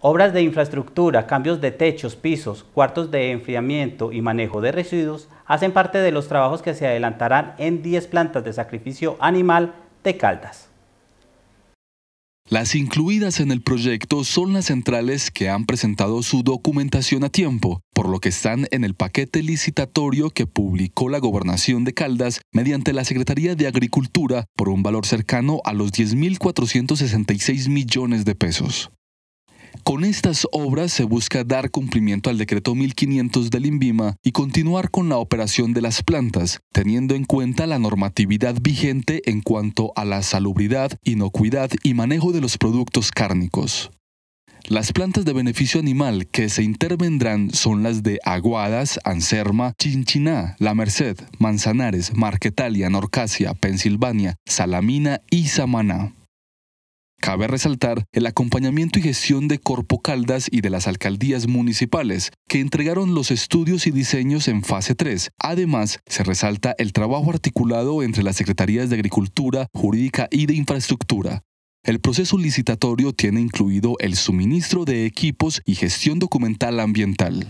Obras de infraestructura, cambios de techos, pisos, cuartos de enfriamiento y manejo de residuos hacen parte de los trabajos que se adelantarán en 10 plantas de sacrificio animal de Caldas. Las incluidas en el proyecto son las centrales que han presentado su documentación a tiempo, por lo que están en el paquete licitatorio que publicó la Gobernación de Caldas mediante la Secretaría de Agricultura por un valor cercano a los 10.466 millones de pesos. Con estas obras se busca dar cumplimiento al decreto 1500 del INVIMA y continuar con la operación de las plantas, teniendo en cuenta la normatividad vigente en cuanto a la salubridad, inocuidad y manejo de los productos cárnicos. Las plantas de beneficio animal que se intervendrán son las de Aguadas, Anserma, Chinchiná, La Merced, Manzanares, Marquetalia, Norcasia, Pensilvania, Salamina y Samaná. Cabe resaltar el acompañamiento y gestión de Corpo Caldas y de las alcaldías municipales, que entregaron los estudios y diseños en fase 3. Además, se resalta el trabajo articulado entre las Secretarías de Agricultura, Jurídica y de Infraestructura. El proceso licitatorio tiene incluido el suministro de equipos y gestión documental ambiental.